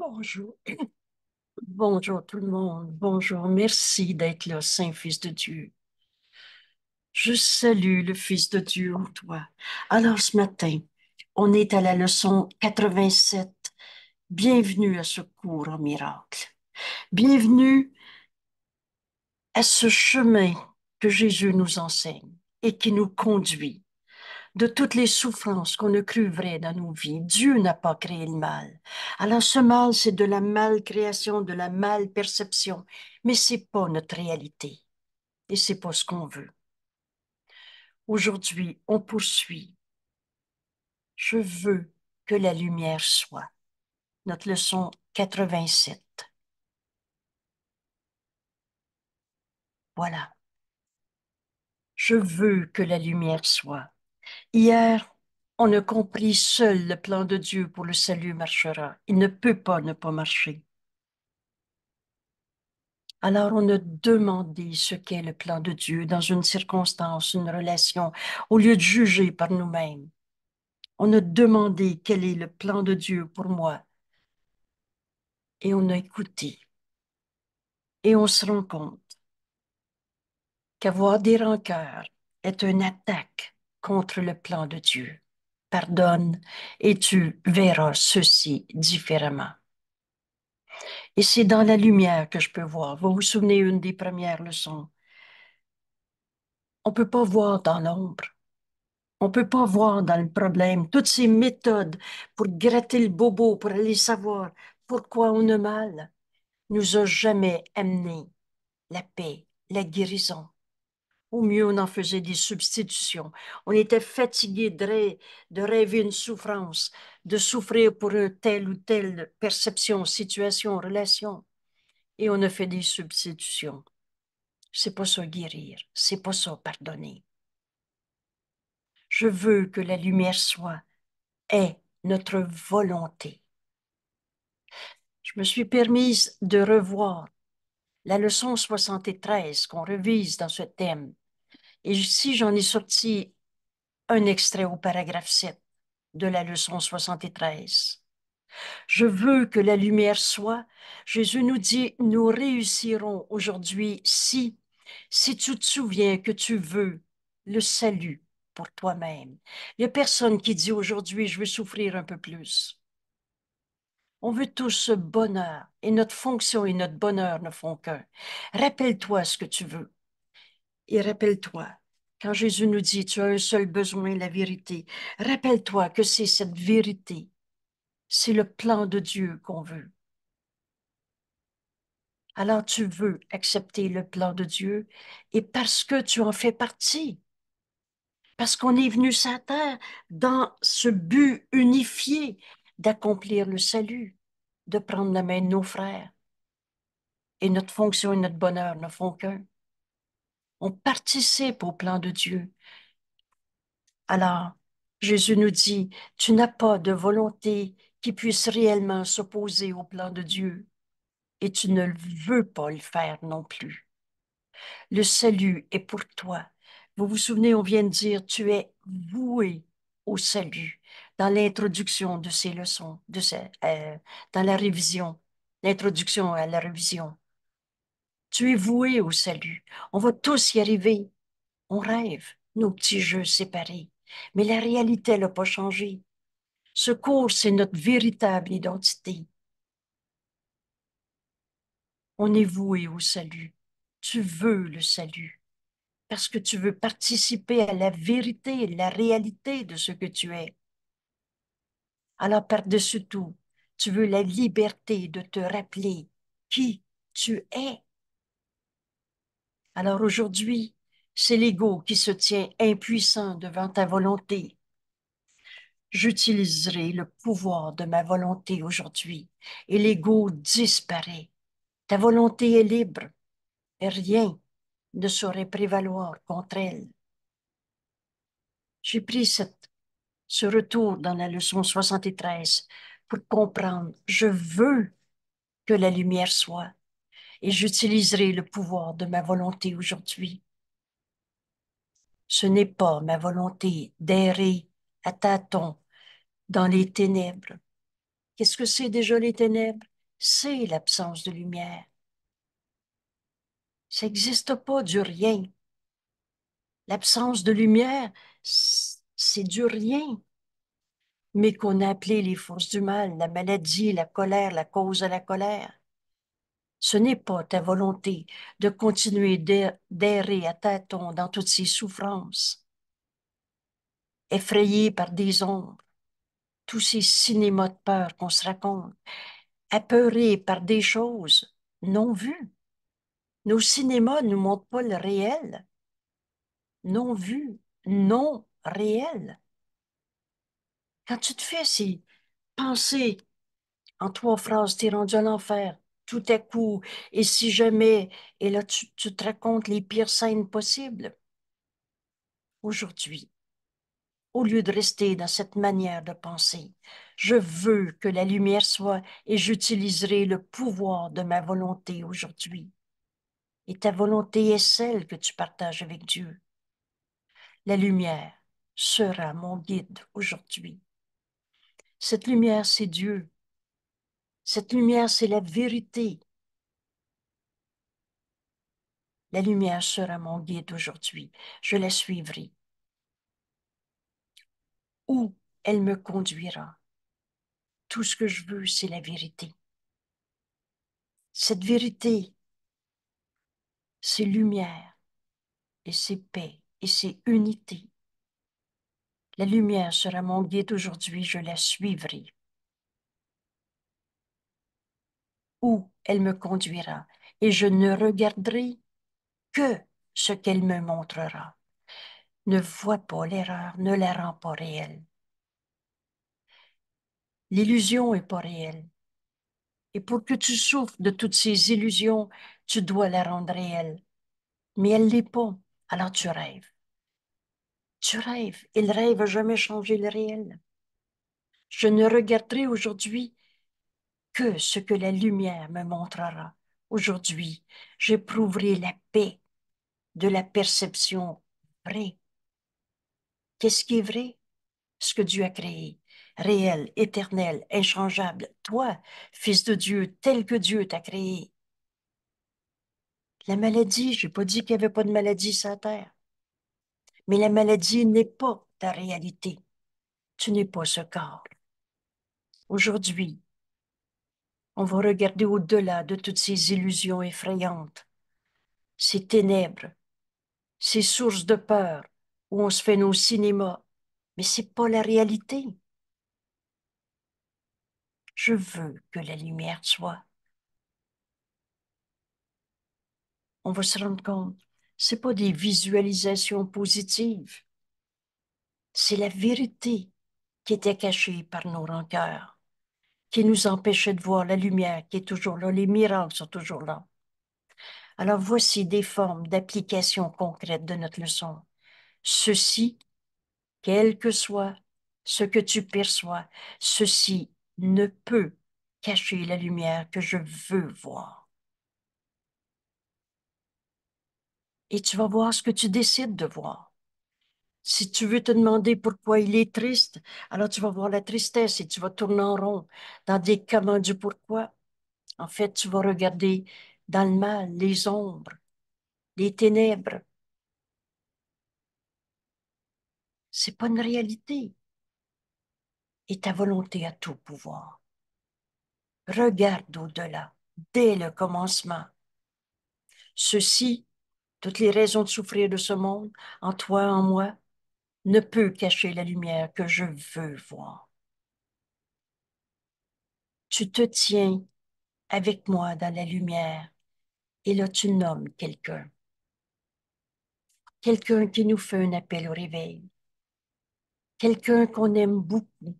Bonjour. Bonjour tout le monde. Bonjour. Merci d'être là, Saint-Fils de Dieu. Je salue le Fils de Dieu en toi. Alors ce matin, on est à la leçon 87. Bienvenue à ce cours en miracle. Bienvenue à ce chemin que Jésus nous enseigne et qui nous conduit de toutes les souffrances qu'on a cru vraies dans nos vies. Dieu n'a pas créé le mal. Alors ce mal, c'est de la malcréation, de la malperception, mais c'est pas notre réalité et c'est pas ce qu'on veut. Aujourd'hui, on poursuit. Je veux que la lumière soit. Notre leçon 87. Voilà. Je veux que la lumière soit. Hier, on a compris seul le plan de Dieu pour le salut marchera. Il ne peut pas ne pas marcher. Alors on a demandé ce qu'est le plan de Dieu dans une circonstance, une relation, au lieu de juger par nous-mêmes. On a demandé quel est le plan de Dieu pour moi. Et on a écouté. Et on se rend compte qu'avoir des rancœurs est une attaque contre le plan de Dieu. Pardonne et tu verras ceci différemment. Et c'est dans la lumière que je peux voir. Vous vous souvenez une des premières leçons. On ne peut pas voir dans l'ombre. On ne peut pas voir dans le problème toutes ces méthodes pour gratter le bobo, pour aller savoir pourquoi on a mal, nous a jamais amené la paix, la guérison, au mieux, on en faisait des substitutions. On était fatigué de, rêver une souffrance, de souffrir pour telle ou telle perception, situation, relation. Et on a fait des substitutions. C'est pas ça guérir, c'est pas ça pardonner. Je veux que la lumière soit, est notre volonté. Je me suis permise de revoir la leçon 73 qu'on revise dans ce thème et ici, j'en ai sorti un extrait au paragraphe 7 de la leçon 73. Je veux que la lumière soit. Jésus nous dit, nous réussirons aujourd'hui si, si tu te souviens que tu veux le salut pour toi-même. Il n'y a personne qui dit aujourd'hui, je veux souffrir un peu plus. On veut tous ce bonheur et notre fonction et notre bonheur ne font qu'un. Rappelle-toi ce que tu veux. Et rappelle-toi, quand Jésus nous dit, tu as un seul besoin, la vérité, rappelle-toi que c'est cette vérité, c'est le plan de Dieu qu'on veut. Alors tu veux accepter le plan de Dieu et parce que tu en fais partie, parce qu'on est venu sur terre dans ce but unifié d'accomplir le salut, de prendre la main de nos frères. Et notre fonction et notre bonheur ne font qu'un on participe au plan de Dieu. Alors, Jésus nous dit, tu n'as pas de volonté qui puisse réellement s'opposer au plan de Dieu et tu ne veux pas le faire non plus. Le salut est pour toi. Vous vous souvenez, on vient de dire, tu es voué au salut dans l'introduction de ces leçons, de ces, euh, dans la révision, l'introduction à la révision. Tu es voué au salut. On va tous y arriver. On rêve, nos petits jeux séparés. Mais la réalité n'a pas changé. Ce cours, c'est notre véritable identité. On est voué au salut. Tu veux le salut parce que tu veux participer à la vérité, la réalité de ce que tu es. Alors par-dessus tout, tu veux la liberté de te rappeler qui tu es. Alors aujourd'hui, c'est l'ego qui se tient impuissant devant ta volonté. J'utiliserai le pouvoir de ma volonté aujourd'hui et l'ego disparaît. Ta volonté est libre et rien ne saurait prévaloir contre elle. J'ai pris ce retour dans la leçon 73 pour comprendre, je veux que la lumière soit et j'utiliserai le pouvoir de ma volonté aujourd'hui. Ce n'est pas ma volonté d'errer à tâtons dans les ténèbres. Qu'est-ce que c'est déjà les ténèbres? C'est l'absence de lumière. Ça n'existe pas du rien. L'absence de lumière, c'est du rien, mais qu'on a appelé les forces du mal, la maladie, la colère, la cause de la colère. Ce n'est pas ta volonté de continuer d'errer à tâtons dans toutes ces souffrances, effrayé par des ombres, tous ces cinémas de peur qu'on se raconte, apeuré par des choses non vues. Nos cinémas ne nous montrent pas le réel, non vu, non réel. Quand tu te fais ces pensées en trois phrases, es rendu à l'enfer, tout à coup. Et si jamais, et là tu, te racontes les pires scènes possibles. Aujourd'hui, au lieu de rester dans cette manière de penser, je veux que la lumière soit et j'utiliserai le pouvoir de ma volonté aujourd'hui. Et ta volonté est celle que tu partages avec Dieu. La lumière sera mon guide aujourd'hui. Cette lumière, c'est Dieu. Cette lumière, c'est la vérité. La lumière sera mon guide aujourd'hui. Je la suivrai. Où elle me conduira. Tout ce que je veux, c'est la vérité. Cette vérité, c'est lumière et c'est paix et c'est unité. La lumière sera mon guide aujourd'hui, je la suivrai. où elle me conduira et je ne regarderai que ce qu'elle me montrera. Ne vois pas l'erreur, ne la rends pas réelle. L'illusion n'est pas réelle. Et pour que tu souffres de toutes ces illusions, tu dois la rendre réelle. Mais elle ne l'est pas, alors tu rêves. Tu rêves, et le rêve n'a jamais changer le réel. Je ne regarderai aujourd'hui que ce que la lumière me montrera. Aujourd'hui, j'éprouverai la paix de la perception vraie. Qu'est-ce qui est vrai? Ce que Dieu a créé, réel, éternel, inchangeable. Toi, fils de Dieu, tel que Dieu t'a créé. La maladie, je n'ai pas dit qu'il n'y avait pas de maladie sur la terre. Mais la maladie n'est pas ta réalité. Tu n'es pas ce corps. Aujourd'hui, on va regarder au-delà de toutes ces illusions effrayantes, ces ténèbres, ces sources de peur où on se fait nos cinémas. Mais c'est pas la réalité. Je veux que la lumière soit. On va se rendre compte, c'est pas des visualisations positives. C'est la vérité qui était cachée par nos rancœurs qui nous empêchait de voir la lumière qui est toujours là, les miracles sont toujours là. Alors voici des formes d'application concrète de notre leçon. Ceci, quel que soit ce que tu perçois, ceci ne peut cacher la lumière que je veux voir. Et tu vas voir ce que tu décides de voir. Si tu veux te demander pourquoi il est triste, alors tu vas voir la tristesse et tu vas tourner en rond dans des comment du pourquoi. En fait, tu vas regarder dans le mal, les ombres, les ténèbres. C'est pas une réalité. Et ta volonté a tout pouvoir. Regarde au-delà, dès le commencement. Ceci, toutes les raisons de souffrir de ce monde, en toi, en moi, ne peut cacher la lumière que je veux voir. Tu te tiens avec moi dans la lumière et là tu nommes quelqu'un. Quelqu'un qui nous fait un appel au réveil. Quelqu'un qu'on aime beaucoup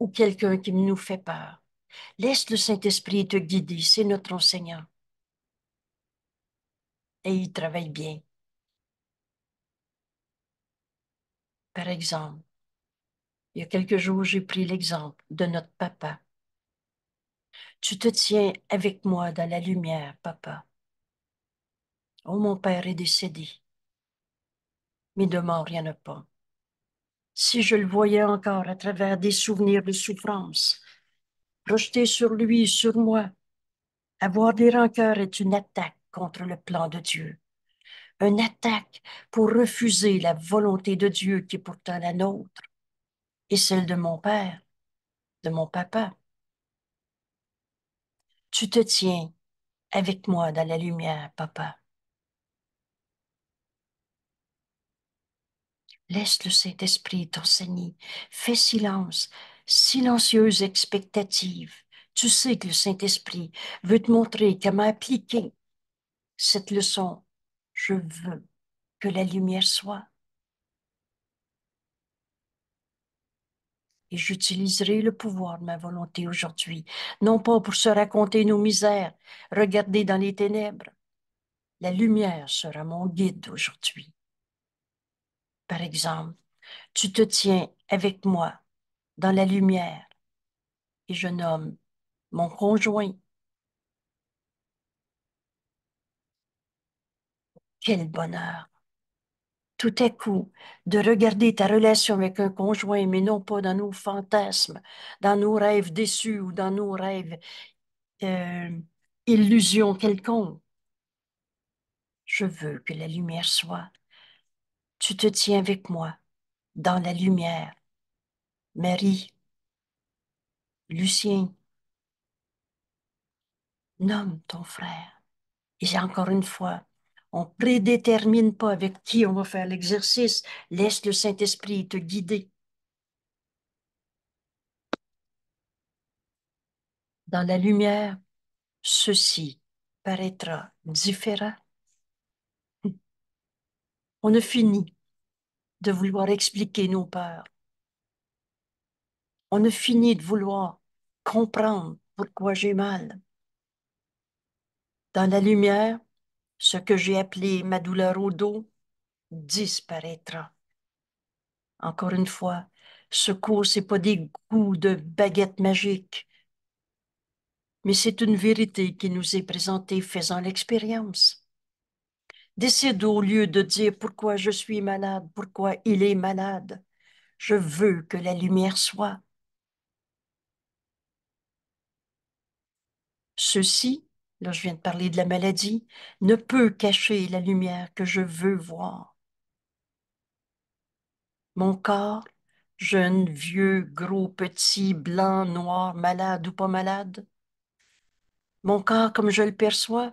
ou quelqu'un qui nous fait peur. Laisse le Saint-Esprit te guider, c'est notre enseignant. Et il travaille bien. Par exemple, il y a quelques jours, j'ai pris l'exemple de notre papa. Tu te tiens avec moi dans la lumière, papa. Oh, mon père est décédé, mais demain, rien ne pas. Si je le voyais encore à travers des souvenirs de souffrance, projetés sur lui et sur moi, avoir des rancœurs est une attaque contre le plan de Dieu une attaque pour refuser la volonté de Dieu qui est pourtant la nôtre et celle de mon père, de mon papa. Tu te tiens avec moi dans la lumière, papa. Laisse le Saint-Esprit t'enseigner. Fais silence, silencieuse expectative. Tu sais que le Saint-Esprit veut te montrer comment appliquer cette leçon je veux que la lumière soit. Et j'utiliserai le pouvoir de ma volonté aujourd'hui, non pas pour se raconter nos misères, regarder dans les ténèbres. La lumière sera mon guide aujourd'hui. Par exemple, tu te tiens avec moi dans la lumière et je nomme mon conjoint, Quel bonheur. Tout à coup, de regarder ta relation avec un conjoint, mais non pas dans nos fantasmes, dans nos rêves déçus ou dans nos rêves euh, illusions quelconques. Je veux que la lumière soit. Tu te tiens avec moi dans la lumière. Marie, Lucien, nomme ton frère. Et encore une fois, on prédétermine pas avec qui on va faire l'exercice. Laisse le Saint-Esprit te guider. Dans la lumière, ceci paraîtra différent. On a fini de vouloir expliquer nos peurs. On a fini de vouloir comprendre pourquoi j'ai mal. Dans la lumière, ce que j'ai appelé ma douleur au dos disparaîtra. Encore une fois, ce ce n'est pas des goûts de baguette magique, mais c'est une vérité qui nous est présentée faisant l'expérience. Décide au lieu de dire pourquoi je suis malade, pourquoi il est malade. Je veux que la lumière soit. Ceci là je viens de parler de la maladie, ne peut cacher la lumière que je veux voir. Mon corps, jeune, vieux, gros, petit, blanc, noir, malade ou pas malade, mon corps, comme je le perçois,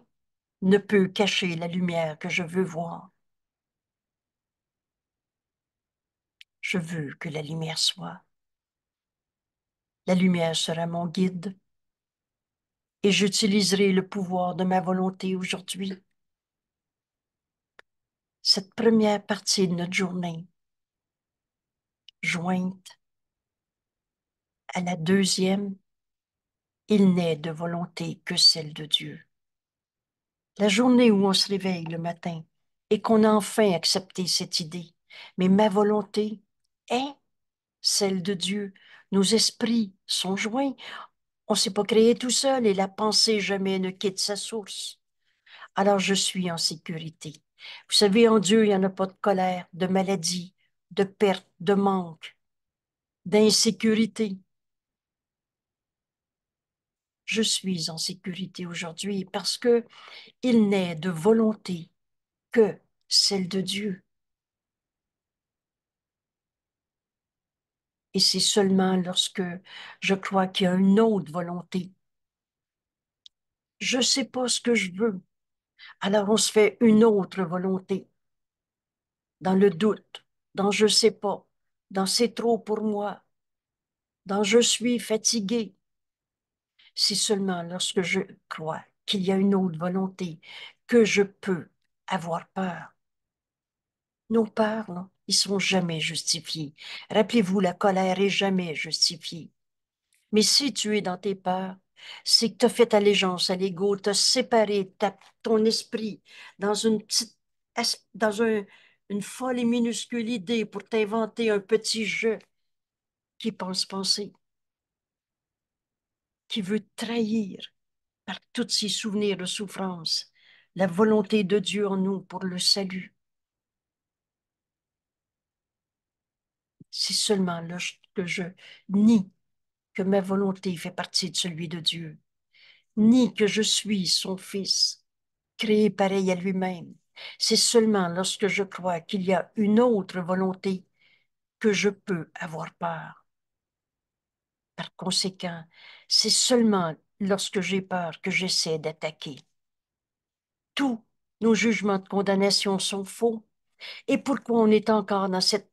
ne peut cacher la lumière que je veux voir. Je veux que la lumière soit. La lumière sera mon guide, et j'utiliserai le pouvoir de ma volonté aujourd'hui. Cette première partie de notre journée, jointe à la deuxième, il n'est de volonté que celle de Dieu. La journée où on se réveille le matin et qu'on a enfin accepté cette idée, mais ma volonté est celle de Dieu. Nos esprits sont joints. On ne s'est pas créé tout seul et la pensée jamais ne quitte sa source. Alors je suis en sécurité. Vous savez, en Dieu, il n'y en a pas de colère, de maladie, de perte, de manque, d'insécurité. Je suis en sécurité aujourd'hui parce que il n'est de volonté que celle de Dieu. Et c'est seulement lorsque je crois qu'il y a une autre volonté. Je ne sais pas ce que je veux. Alors on se fait une autre volonté. Dans le doute, dans je ne sais pas, dans c'est trop pour moi, dans je suis fatigué. C'est seulement lorsque je crois qu'il y a une autre volonté que je peux avoir peur. Nos peurs, ils sont jamais justifiés. Rappelez-vous, la colère est jamais justifiée. Mais si tu es dans tes peurs, c'est que tu as fait allégeance à l'ego, tu as séparé ton esprit dans une petite dans une folle et minuscule idée pour t'inventer un petit jeu qui pense penser, qui veut trahir par tous ses souvenirs de souffrance la volonté de Dieu en nous pour le salut. C'est seulement lorsque je nie que ma volonté fait partie de celui de Dieu, ni que je suis son Fils, créé pareil à lui-même. C'est seulement lorsque je crois qu'il y a une autre volonté que je peux avoir peur. Par conséquent, c'est seulement lorsque j'ai peur que j'essaie d'attaquer. Tous nos jugements de condamnation sont faux. Et pourquoi on est encore dans cette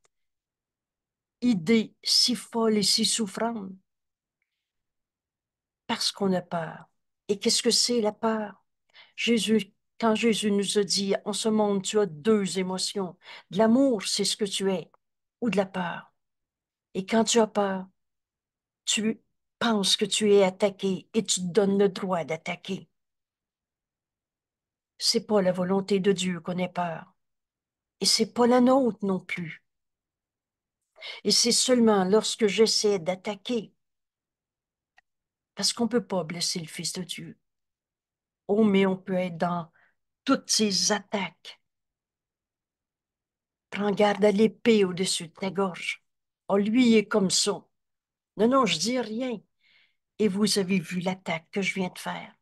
idée si folle et si souffrante parce qu'on a peur. Et qu'est-ce que c'est la peur? Jésus, quand Jésus nous a dit, en ce monde, tu as deux émotions. De l'amour, c'est ce que tu es, ou de la peur. Et quand tu as peur, tu penses que tu es attaqué et tu te donnes le droit d'attaquer. C'est pas la volonté de Dieu qu'on ait peur. Et c'est pas la nôtre non plus. Et c'est seulement lorsque j'essaie d'attaquer, parce qu'on ne peut pas blesser le Fils de Dieu. Oh, mais on peut être dans toutes ces attaques. Prends garde à l'épée au-dessus de ta gorge. Oh, lui est comme ça. Non, non, je dis rien. Et vous avez vu l'attaque que je viens de faire.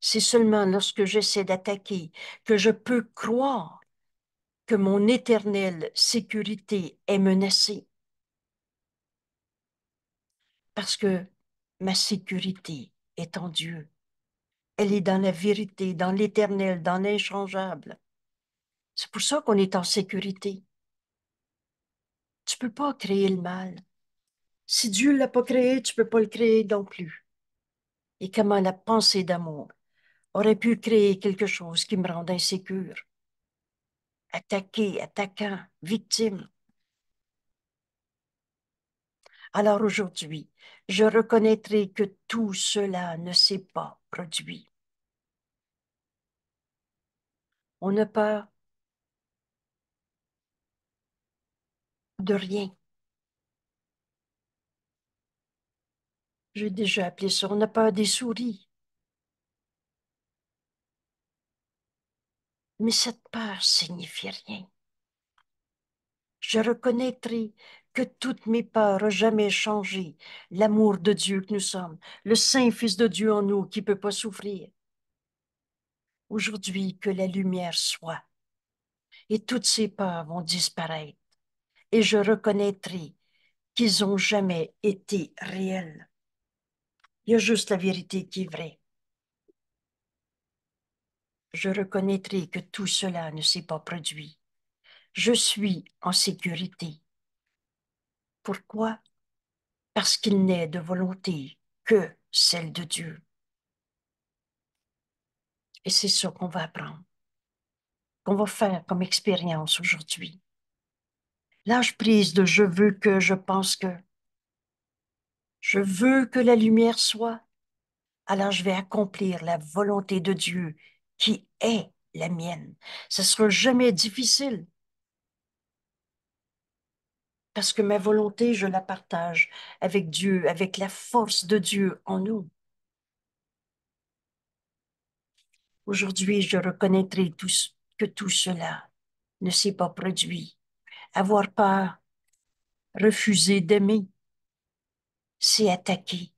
C'est seulement lorsque j'essaie d'attaquer que je peux croire que mon éternelle sécurité est menacée. Parce que ma sécurité est en Dieu. Elle est dans la vérité, dans l'éternel, dans l'inchangeable. C'est pour ça qu'on est en sécurité. Tu ne peux pas créer le mal. Si Dieu ne l'a pas créé, tu ne peux pas le créer non plus. Et comment la pensée d'amour aurait pu créer quelque chose qui me rend insécure? attaqué, attaquant, victime. Alors aujourd'hui, je reconnaîtrai que tout cela ne s'est pas produit. On a peur de rien. J'ai déjà appelé ça, on a peur des souris. mais cette peur signifie rien. Je reconnaîtrai que toutes mes peurs ont jamais changé l'amour de Dieu que nous sommes, le Saint-Fils de Dieu en nous qui ne peut pas souffrir. Aujourd'hui, que la lumière soit, et toutes ces peurs vont disparaître, et je reconnaîtrai qu'ils n'ont jamais été réels. Il y a juste la vérité qui est vraie je reconnaîtrai que tout cela ne s'est pas produit. Je suis en sécurité. Pourquoi Parce qu'il n'est de volonté que celle de Dieu. Et c'est ça qu'on va apprendre, qu'on va faire comme expérience aujourd'hui. L'âge prise de je veux que, je pense que. Je veux que la lumière soit. Alors je vais accomplir la volonté de Dieu qui est la mienne. Ce ne sera jamais difficile parce que ma volonté, je la partage avec Dieu, avec la force de Dieu en nous. Aujourd'hui, je reconnaîtrai que tout cela ne s'est pas produit. Avoir peur, refuser d'aimer, c'est attaquer.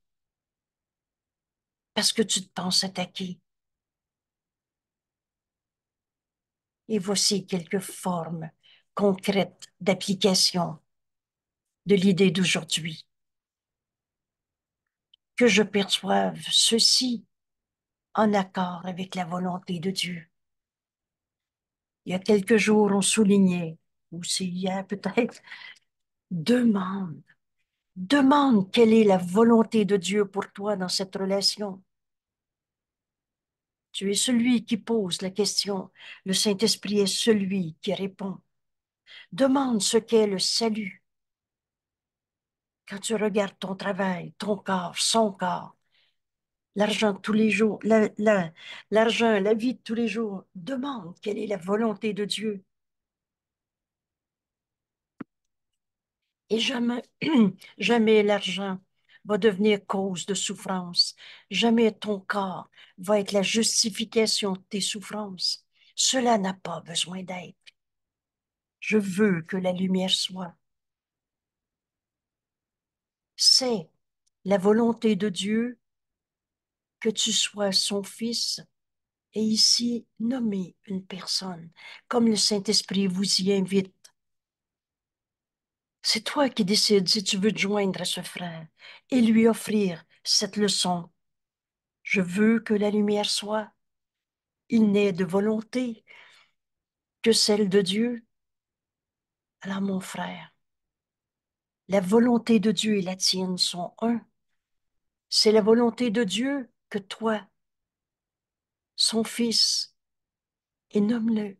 Parce que tu te penses attaquer. Et voici quelques formes concrètes d'application de l'idée d'aujourd'hui. Que je perçoive ceci en accord avec la volonté de Dieu. Il y a quelques jours, on soulignait, ou c'est hier peut-être, demande, demande quelle est la volonté de Dieu pour toi dans cette relation. Tu es celui qui pose la question. Le Saint-Esprit est celui qui répond. Demande ce qu'est le salut. Quand tu regardes ton travail, ton corps, son corps, l'argent tous les jours, l'argent, la, vie de tous les jours, demande quelle est la volonté de Dieu. Et jamais, jamais l'argent va devenir cause de souffrance. Jamais ton corps va être la justification de tes souffrances. Cela n'a pas besoin d'être. Je veux que la lumière soit. C'est la volonté de Dieu que tu sois son fils et ici nommer une personne, comme le Saint-Esprit vous y invite c'est toi qui décides si tu veux te joindre à ce frère et lui offrir cette leçon. Je veux que la lumière soit. Il n'est de volonté que celle de Dieu. Alors mon frère, la volonté de Dieu et la tienne sont un. C'est la volonté de Dieu que toi, son fils, et nomme-le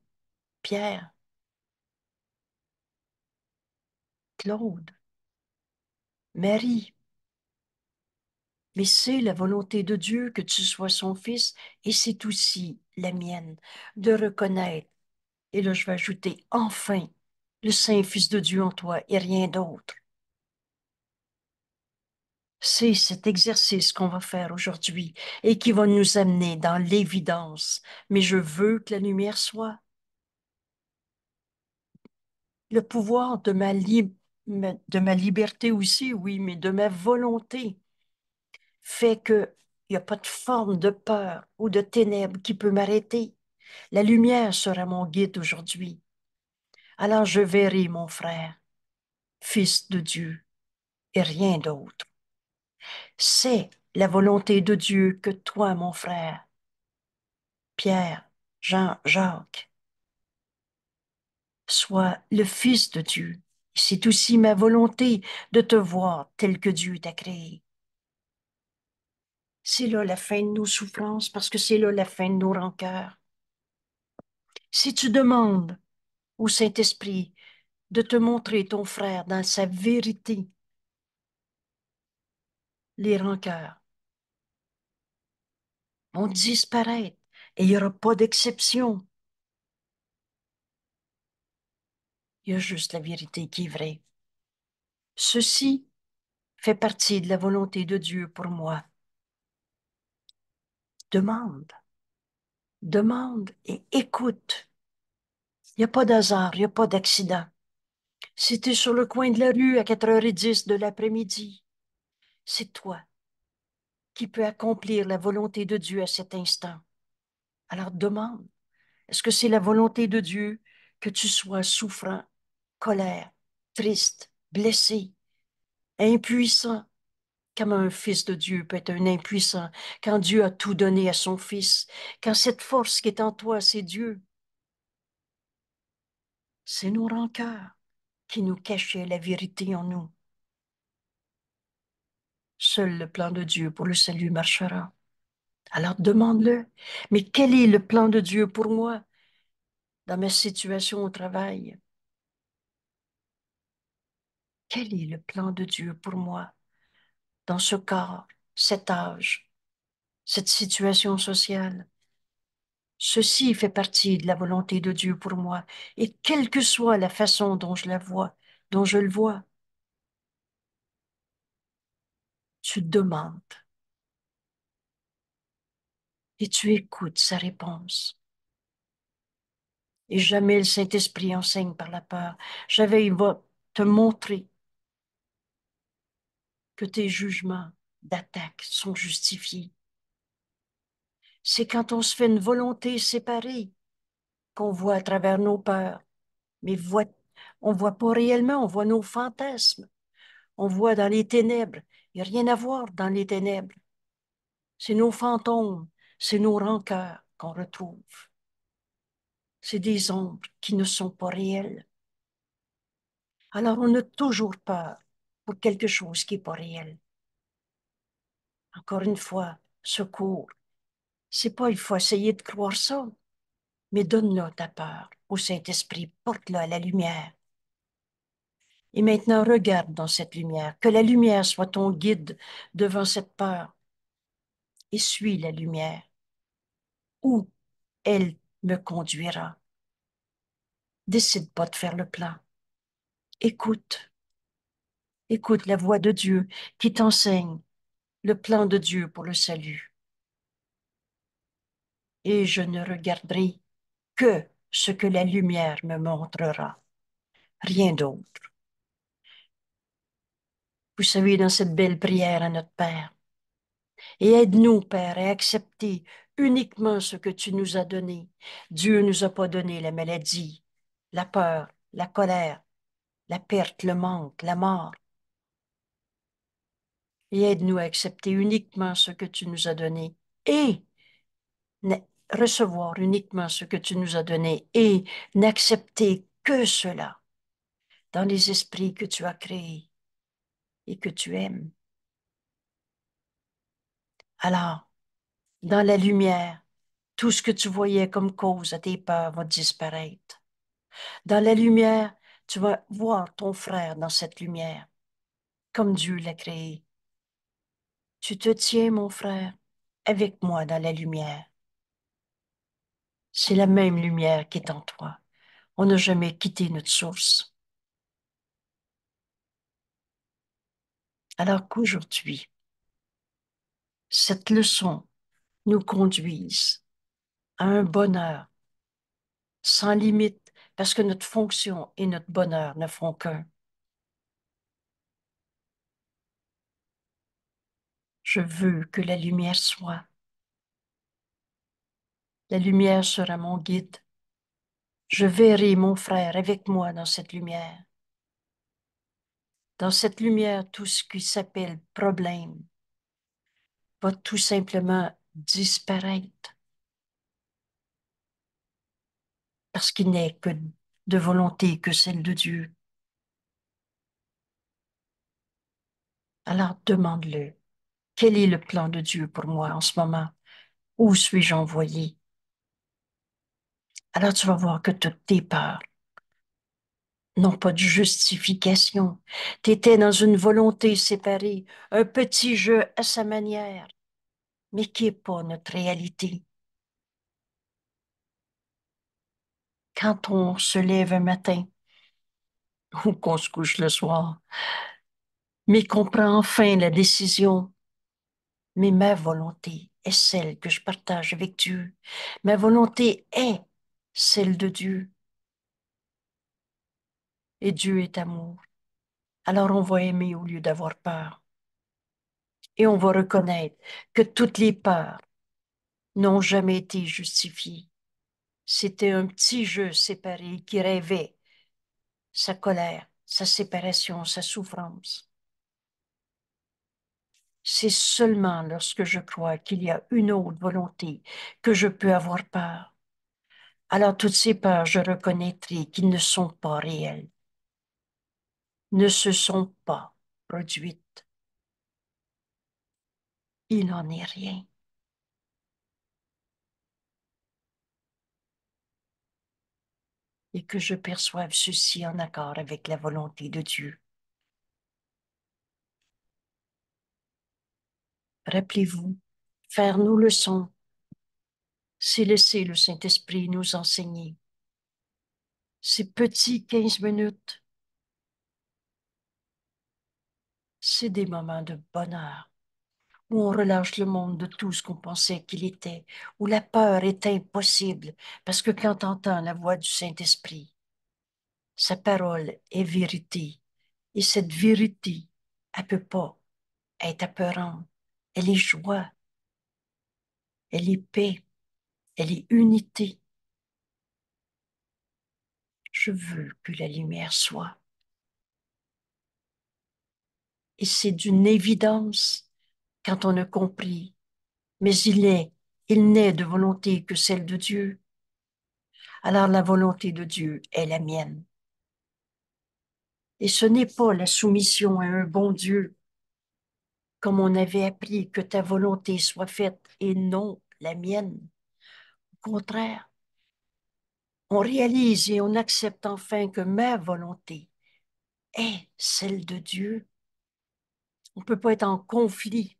Pierre, Claude, Marie. Mais c'est la volonté de Dieu que tu sois son fils et c'est aussi la mienne de reconnaître. Et là, je vais ajouter enfin le Saint-Fils de Dieu en toi et rien d'autre. C'est cet exercice qu'on va faire aujourd'hui et qui va nous amener dans l'évidence. Mais je veux que la lumière soit. Le pouvoir de ma, de ma liberté aussi, oui, mais de ma volonté, fait qu'il n'y a pas de forme de peur ou de ténèbres qui peut m'arrêter. La lumière sera mon guide aujourd'hui. Alors je verrai mon frère, fils de Dieu, et rien d'autre. C'est la volonté de Dieu que toi, mon frère, Pierre, Jean, Jacques, sois le fils de Dieu c'est aussi ma volonté de te voir tel que Dieu t'a créé. C'est là la fin de nos souffrances parce que c'est là la fin de nos rancœurs. Si tu demandes au Saint-Esprit de te montrer ton frère dans sa vérité, les rancœurs vont disparaître et il n'y aura pas d'exception. Il y a juste la vérité qui est vraie. Ceci fait partie de la volonté de Dieu pour moi. Demande. Demande et écoute. Il n'y a pas d'hasard, il n'y a pas d'accident. Si tu es sur le coin de la rue à 4h10 de l'après-midi, c'est toi qui peux accomplir la volonté de Dieu à cet instant. Alors demande, est-ce que c'est la volonté de Dieu que tu sois souffrant colère, triste, blessé, impuissant, comme un fils de Dieu peut être un impuissant, quand Dieu a tout donné à son fils, quand cette force qui est en toi, c'est Dieu. C'est nos rancœurs qui nous cachaient la vérité en nous. Seul le plan de Dieu pour le salut marchera. Alors demande-le, mais quel est le plan de Dieu pour moi dans ma situation au travail? quel est le plan de Dieu pour moi dans ce corps, cet âge, cette situation sociale Ceci fait partie de la volonté de Dieu pour moi, et quelle que soit la façon dont je la vois, dont je le vois, tu demandes et tu écoutes sa réponse. Et jamais le Saint-Esprit enseigne par la peur. J'avais, il va te montrer que tes jugements d'attaque sont justifiés. C'est quand on se fait une volonté séparée qu'on voit à travers nos peurs, mais on ne voit pas réellement, on voit nos fantasmes, on voit dans les ténèbres. Il n'y a rien à voir dans les ténèbres. C'est nos fantômes, c'est nos rancœurs qu'on retrouve. C'est des ombres qui ne sont pas réelles. Alors on a toujours peur pour quelque chose qui n'est pas réel. Encore une fois, secours. C'est pas il faut essayer de croire ça, mais donne-le ta peur au Saint-Esprit, porte-le à la lumière. Et maintenant, regarde dans cette lumière, que la lumière soit ton guide devant cette peur. Et suis la lumière, où elle me conduira. Décide pas de faire le plan. Écoute Écoute la voix de Dieu qui t'enseigne le plan de Dieu pour le salut. Et je ne regarderai que ce que la lumière me montrera, rien d'autre. Vous savez, dans cette belle prière à notre Père, et aide-nous, Père, à accepter uniquement ce que tu nous as donné. Dieu ne nous a pas donné la maladie, la peur, la colère, la perte, le manque, la mort et aide-nous à accepter uniquement ce que tu nous as donné et recevoir uniquement ce que tu nous as donné et n'accepter que cela dans les esprits que tu as créés et que tu aimes. Alors, dans la lumière, tout ce que tu voyais comme cause à tes peurs va disparaître. Dans la lumière, tu vas voir ton frère dans cette lumière, comme Dieu l'a créé. Tu te tiens, mon frère, avec moi dans la lumière. C'est la même lumière qui est en toi. On n'a jamais quitté notre source. Alors qu'aujourd'hui, cette leçon nous conduise à un bonheur sans limite, parce que notre fonction et notre bonheur ne font qu'un. Je veux que la lumière soit. La lumière sera mon guide. Je verrai mon frère avec moi dans cette lumière. Dans cette lumière, tout ce qui s'appelle problème va tout simplement disparaître parce qu'il n'est que de volonté que celle de Dieu. Alors demande-le. Quel est le plan de Dieu pour moi en ce moment? Où suis-je envoyé? Alors tu vas voir que toutes tes peurs non pas de justification. Tu étais dans une volonté séparée, un petit jeu à sa manière, mais qui n'est pas notre réalité. Quand on se lève un matin ou qu'on se couche le soir, mais qu'on prend enfin la décision mais ma volonté est celle que je partage avec Dieu. Ma volonté est celle de Dieu. Et Dieu est amour. Alors on va aimer au lieu d'avoir peur. Et on va reconnaître que toutes les peurs n'ont jamais été justifiées. C'était un petit jeu séparé qui rêvait sa colère, sa séparation, sa souffrance. C'est seulement lorsque je crois qu'il y a une autre volonté que je peux avoir peur. Alors toutes ces peurs, je reconnaîtrai qu'elles ne sont pas réelles, ne se sont pas produites. Il n'en est rien. Et que je perçoive ceci en accord avec la volonté de Dieu. rappelez-vous, faire nos leçons, c'est laisser le Saint-Esprit nous enseigner. Ces petits 15 minutes, c'est des moments de bonheur où on relâche le monde de tout ce qu'on pensait qu'il était, où la peur est impossible, parce que quand on entend la voix du Saint-Esprit, sa parole est vérité, et cette vérité, elle ne peut pas être apeurante elle est joie, elle est paix, elle est unité. Je veux que la lumière soit. Et c'est d'une évidence quand on a compris, mais il est, il n'est de volonté que celle de Dieu. Alors la volonté de Dieu est la mienne. Et ce n'est pas la soumission à un bon Dieu comme on avait appris, que ta volonté soit faite et non la mienne. Au contraire, on réalise et on accepte enfin que ma volonté est celle de Dieu. On ne peut pas être en conflit,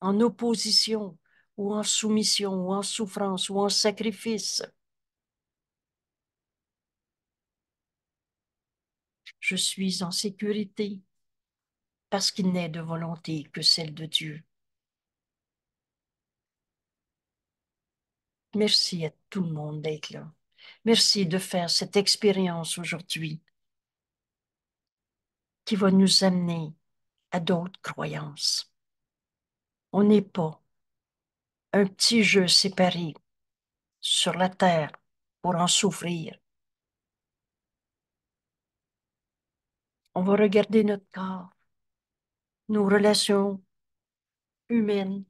en opposition ou en soumission ou en souffrance ou en sacrifice. Je suis en sécurité parce qu'il n'est de volonté que celle de Dieu. Merci à tout le monde d'être là. Merci de faire cette expérience aujourd'hui qui va nous amener à d'autres croyances. On n'est pas un petit jeu séparé sur la terre pour en souffrir. On va regarder notre corps nos relations humaines,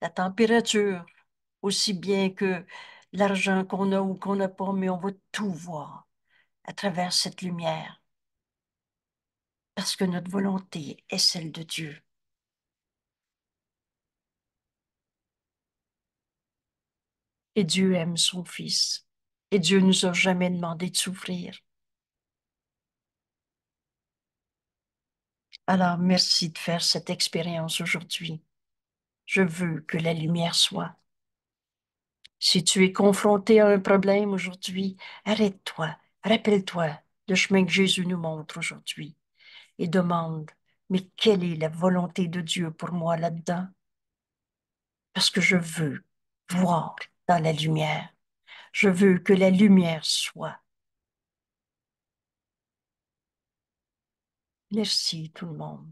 la température, aussi bien que l'argent qu'on a ou qu'on n'a pas, mais on va tout voir à travers cette lumière. Parce que notre volonté est celle de Dieu. Et Dieu aime son Fils. Et Dieu nous a jamais demandé de souffrir. Alors merci de faire cette expérience aujourd'hui. Je veux que la lumière soit. Si tu es confronté à un problème aujourd'hui, arrête-toi, rappelle-toi le chemin que Jésus nous montre aujourd'hui et demande, mais quelle est la volonté de Dieu pour moi là-dedans? Parce que je veux voir dans la lumière. Je veux que la lumière soit Merci tout le monde.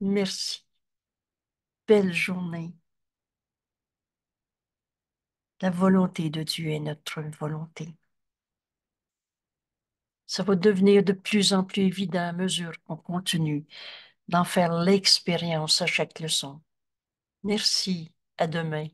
Merci. Belle journée. La volonté de Dieu est notre volonté. Ça va devenir de plus en plus évident à mesure qu'on continue d'en faire l'expérience à chaque leçon. Merci. À demain.